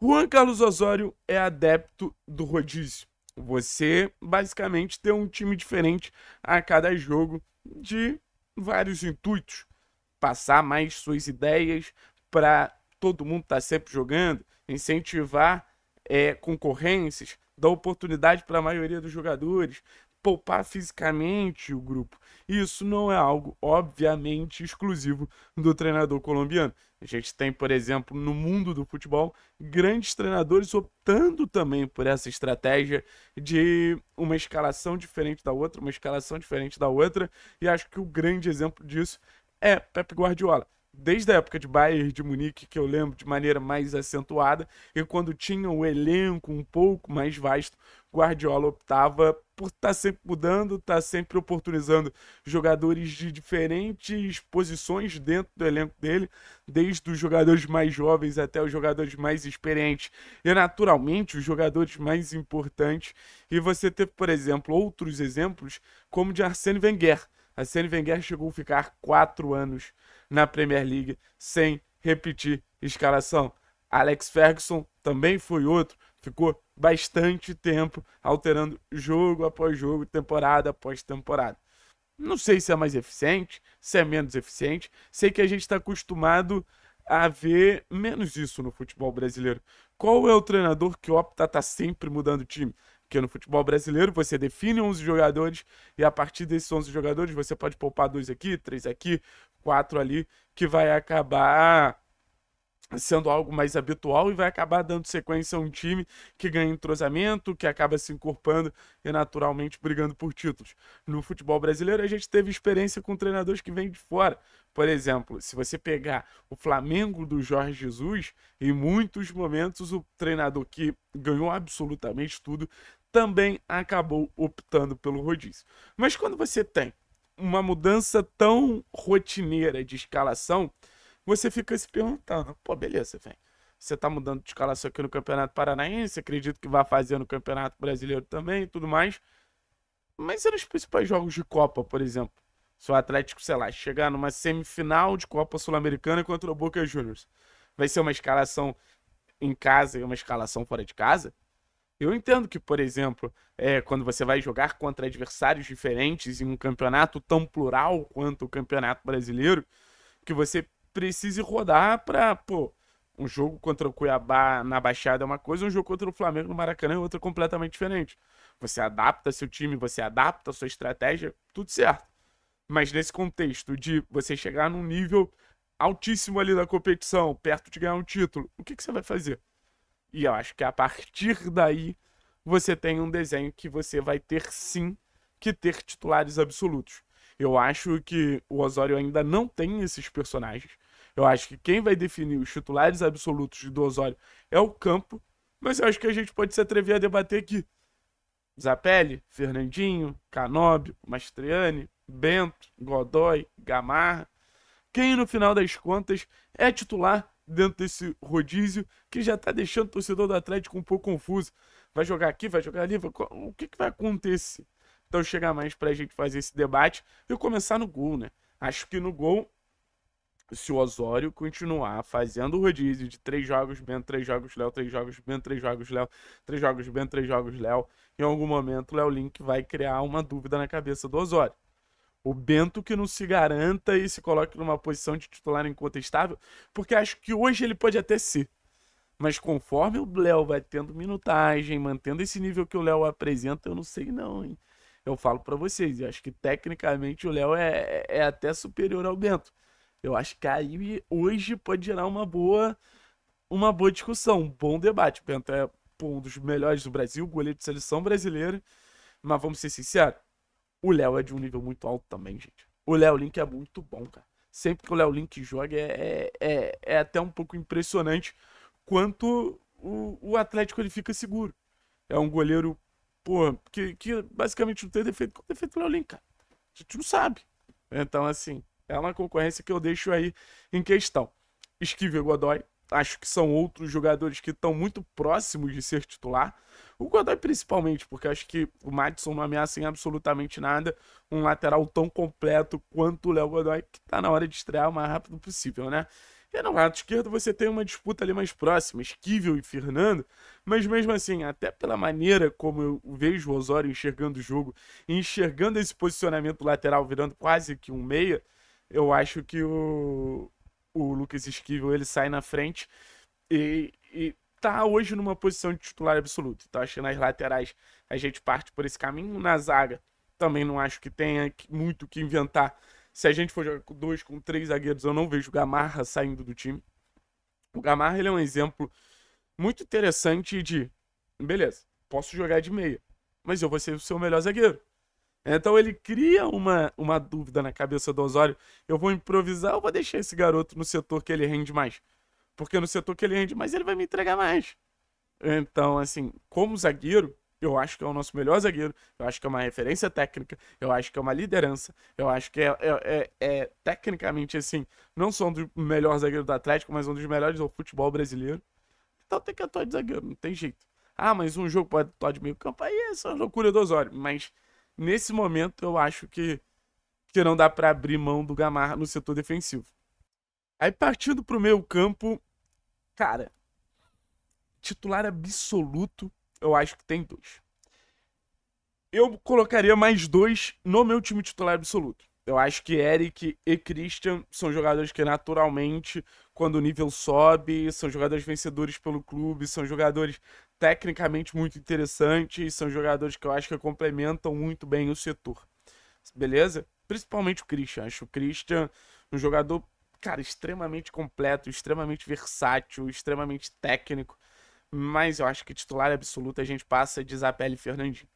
Juan Carlos Osório é adepto do rodízio. Você basicamente tem um time diferente a cada jogo de vários intuitos. Passar mais suas ideias para todo mundo estar tá sempre jogando, incentivar é, concorrências, dar oportunidade para a maioria dos jogadores, poupar fisicamente o grupo. Isso não é algo, obviamente, exclusivo do treinador colombiano. A gente tem, por exemplo, no mundo do futebol, grandes treinadores optando também por essa estratégia de uma escalação diferente da outra, uma escalação diferente da outra, e acho que o grande exemplo disso é Pep Guardiola. Desde a época de Bayern de Munique, que eu lembro de maneira mais acentuada, e quando tinha o elenco um pouco mais vasto, Guardiola optava por estar tá sempre mudando, estar tá sempre oportunizando jogadores de diferentes posições dentro do elenco dele, desde os jogadores mais jovens até os jogadores mais experientes e naturalmente os jogadores mais importantes. E você teve, por exemplo, outros exemplos como de Arsene Wenger. Arsene Wenger chegou a ficar quatro anos na Premier League sem repetir escalação. Alex Ferguson também foi outro ficou bastante tempo alterando jogo após jogo, temporada após temporada. Não sei se é mais eficiente, se é menos eficiente. Sei que a gente está acostumado a ver menos isso no futebol brasileiro. Qual é o treinador que opta a estar tá sempre mudando o time? Porque no futebol brasileiro você define 11 jogadores e a partir desses 11 jogadores você pode poupar dois aqui, três aqui, quatro ali, que vai acabar sendo algo mais habitual e vai acabar dando sequência a um time que ganha entrosamento, que acaba se encorpando e naturalmente brigando por títulos. No futebol brasileiro, a gente teve experiência com treinadores que vêm de fora. Por exemplo, se você pegar o Flamengo do Jorge Jesus, em muitos momentos o treinador que ganhou absolutamente tudo também acabou optando pelo rodízio. Mas quando você tem uma mudança tão rotineira de escalação, você fica se perguntando, pô, beleza, velho. Você tá mudando de escalação aqui no Campeonato Paranaense, acredito que vai fazer no Campeonato Brasileiro também e tudo mais. Mas e nos principais jogos de Copa, por exemplo. Se o Atlético, sei lá, chegar numa semifinal de Copa Sul-Americana contra o Boca Juniors, vai ser uma escalação em casa e uma escalação fora de casa? Eu entendo que, por exemplo, é, quando você vai jogar contra adversários diferentes em um campeonato tão plural quanto o Campeonato Brasileiro, que você precise rodar para, pô, um jogo contra o Cuiabá na Baixada é uma coisa, um jogo contra o Flamengo no Maracanã é outra completamente diferente. Você adapta seu time, você adapta sua estratégia, tudo certo. Mas nesse contexto de você chegar num nível altíssimo ali da competição, perto de ganhar um título, o que, que você vai fazer? E eu acho que a partir daí você tem um desenho que você vai ter sim que ter titulares absolutos. Eu acho que o Osório ainda não tem esses personagens. Eu acho que quem vai definir os titulares absolutos do Osório é o campo. Mas eu acho que a gente pode se atrever a debater aqui. Zapelli, Fernandinho, Canóbio, Mastriani, Bento, Godoy, Gamarra. Quem no final das contas é titular dentro desse rodízio que já tá deixando o torcedor do Atlético um pouco confuso. Vai jogar aqui, vai jogar ali, vai... o que, que vai acontecer? Então chega mais para a gente fazer esse debate e começar no gol, né? Acho que no gol, se o Osório continuar fazendo o rodízio de três jogos Bento três jogos Léo, três jogos Bento três jogos Léo, três jogos Bento três jogos Léo, em algum momento o Léo Link vai criar uma dúvida na cabeça do Osório. O Bento que não se garanta e se coloque numa posição de titular incontestável, porque acho que hoje ele pode até ser. Mas conforme o Léo vai tendo minutagem, mantendo esse nível que o Léo apresenta, eu não sei não, hein? eu falo para vocês, eu acho que tecnicamente o Léo é, é, é até superior ao Bento. Eu acho que aí hoje pode gerar uma boa uma boa discussão, um bom debate. O Bento é um dos melhores do Brasil, goleiro de seleção brasileira. Mas vamos ser sinceros, o Léo é de um nível muito alto também, gente. O Léo Link é muito bom, cara. Sempre que o Léo Link joga é, é, é, é até um pouco impressionante quanto o, o Atlético ele fica seguro. É um goleiro porra, que, que basicamente não tem defeito com defeito do é Leolin, cara. A gente não sabe. Então, assim, é uma concorrência que eu deixo aí em questão. Esquivel o Godoy, acho que são outros jogadores que estão muito próximos de ser titular. O Godoy principalmente, porque acho que o Madison não ameaça em absolutamente nada um lateral tão completo quanto o Léo Godoy, que está na hora de estrear o mais rápido possível, né? E é, no lado esquerdo você tem uma disputa ali mais próxima, Esquivel e Fernando, mas mesmo assim, até pela maneira como eu vejo o Osório enxergando o jogo, enxergando esse posicionamento lateral virando quase que um meia, eu acho que o, o Lucas Esquivel ele sai na frente e, e tá hoje numa posição de titular absoluto. Então acho que nas laterais a gente parte por esse caminho, na zaga também não acho que tenha muito o que inventar se a gente for jogar com dois, com três zagueiros, eu não vejo o Gamarra saindo do time. O Gamarra ele é um exemplo muito interessante de, beleza, posso jogar de meia, mas eu vou ser o seu melhor zagueiro. Então ele cria uma, uma dúvida na cabeça do Osório. Eu vou improvisar ou vou deixar esse garoto no setor que ele rende mais? Porque no setor que ele rende mais, ele vai me entregar mais. Então, assim, como zagueiro, eu acho que é o nosso melhor zagueiro. Eu acho que é uma referência técnica. Eu acho que é uma liderança. Eu acho que é, é, é, é tecnicamente, assim, não só um dos melhores zagueiros do Atlético, mas um dos melhores do futebol brasileiro. Então tem que atuar de zagueiro, não tem jeito. Ah, mas um jogo pode atuar de meio campo. Aí é só loucura do Osório. Mas nesse momento eu acho que, que não dá para abrir mão do Gamarra no setor defensivo. Aí partindo pro meio campo, cara, titular absoluto eu acho que tem dois. Eu colocaria mais dois no meu time titular absoluto. Eu acho que Eric e Christian são jogadores que naturalmente, quando o nível sobe, são jogadores vencedores pelo clube, são jogadores tecnicamente muito interessantes, são jogadores que eu acho que complementam muito bem o setor. Beleza? Principalmente o Christian. Acho o Christian um jogador, cara, extremamente completo, extremamente versátil, extremamente técnico. Mas eu acho que titular absoluto a gente passa de Zapelli e Fernandinho.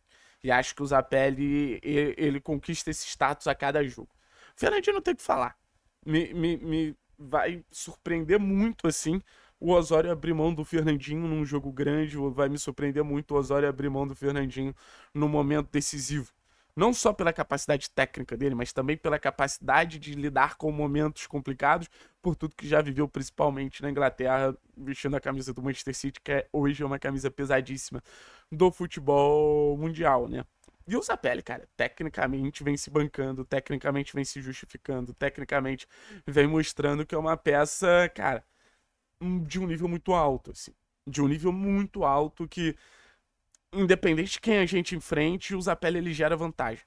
E acho que o Zapelli, ele, ele conquista esse status a cada jogo. O Fernandinho não tem o que falar. Me, me, me vai surpreender muito, assim, o Osório abrir mão do Fernandinho num jogo grande. Vai me surpreender muito o Osório abrir mão do Fernandinho num momento decisivo não só pela capacidade técnica dele, mas também pela capacidade de lidar com momentos complicados, por tudo que já viveu, principalmente na Inglaterra, vestindo a camisa do Manchester City, que é, hoje é uma camisa pesadíssima do futebol mundial, né? E o Zapelli, cara, tecnicamente vem se bancando, tecnicamente vem se justificando, tecnicamente vem mostrando que é uma peça, cara, hum, de um nível muito alto, assim. De um nível muito alto que independente de quem a gente enfrente, o Zapelli ele gera vantagem.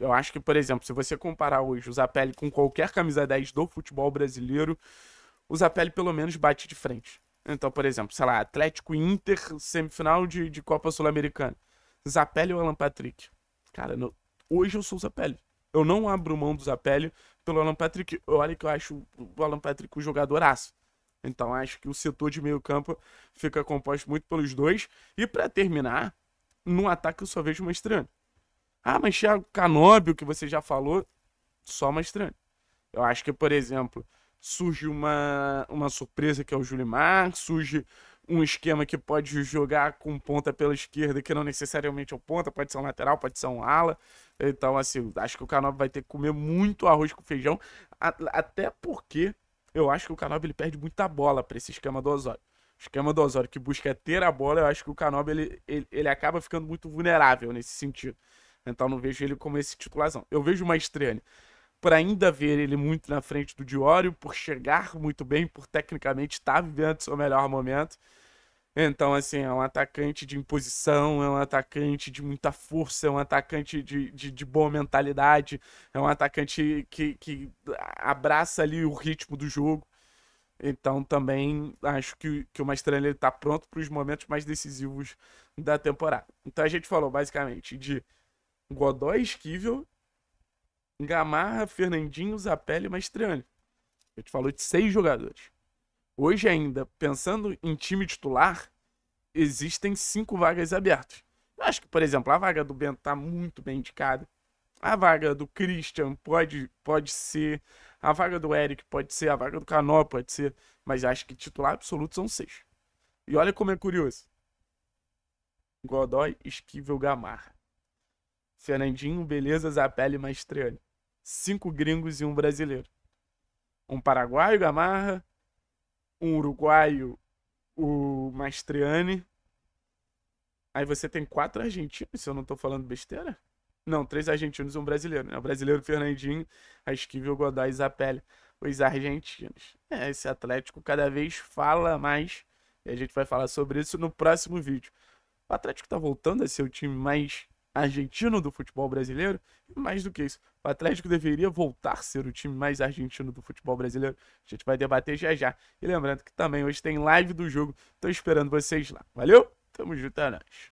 Eu acho que, por exemplo, se você comparar hoje o Zapelli com qualquer camisa 10 do futebol brasileiro, o Zapelli pelo menos bate de frente. Então, por exemplo, sei lá, Atlético Inter, semifinal de, de Copa Sul-Americana. Zapelli ou Alan Patrick? Cara, no, hoje eu sou o Zapelli. Eu não abro mão do Zapelli pelo Alan Patrick. Olha que eu acho o Alan Patrick um jogadoraço. Então acho que o setor de meio campo fica composto muito pelos dois. E para terminar, no ataque eu só vejo Mastrani. Ah, mas Thiago Canóbio, que você já falou, só Mastrani. Eu acho que, por exemplo, surge uma, uma surpresa que é o Julimar, surge um esquema que pode jogar com ponta pela esquerda, que não necessariamente é o ponta, pode ser um lateral, pode ser um ala. Então, assim, acho que o Canob vai ter que comer muito arroz com feijão, até porque eu acho que o Canob ele perde muita bola para esse esquema do Osório esquema do Osório que busca é ter a bola, eu acho que o Canoba ele, ele, ele acaba ficando muito vulnerável nesse sentido. Então não vejo ele como esse titulação. Eu vejo mais Maestrani por ainda ver ele muito na frente do Diório, por chegar muito bem, por tecnicamente estar tá vivendo seu melhor momento. Então, assim, é um atacante de imposição, é um atacante de muita força, é um atacante de, de, de boa mentalidade, é um atacante que, que abraça ali o ritmo do jogo. Então também acho que, que o Mastrelli está pronto para os momentos mais decisivos da temporada. Então a gente falou basicamente de Godoy, Esquivel, Gamarra, Fernandinho, Zapelli e Mastrelli. A gente falou de seis jogadores. Hoje ainda, pensando em time titular, existem cinco vagas abertas. Eu acho que, por exemplo, a vaga do Bento está muito bem indicada. A vaga do Christian pode, pode ser. A vaga do Eric pode ser. A vaga do Canó pode ser. Mas acho que titular absoluto são seis. E olha como é curioso. Godoy, Esquivel, Gamarra. Fernandinho, Beleza, Zapelli e Cinco gringos e um brasileiro. Um paraguaio, Gamarra. Um uruguaio, o Mastriani. Aí você tem quatro argentinos, se eu não tô falando besteira? Não, três argentinos e um brasileiro. Né? O brasileiro Fernandinho, a Esquivel, Godoy e Zapelli. Os argentinos. É, esse Atlético cada vez fala mais. E a gente vai falar sobre isso no próximo vídeo. O Atlético tá voltando a ser o time mais argentino do futebol brasileiro. mais do que isso, o Atlético deveria voltar a ser o time mais argentino do futebol brasileiro. A gente vai debater já já. E lembrando que também hoje tem live do jogo. Tô esperando vocês lá. Valeu? Tamo junto, é nóis.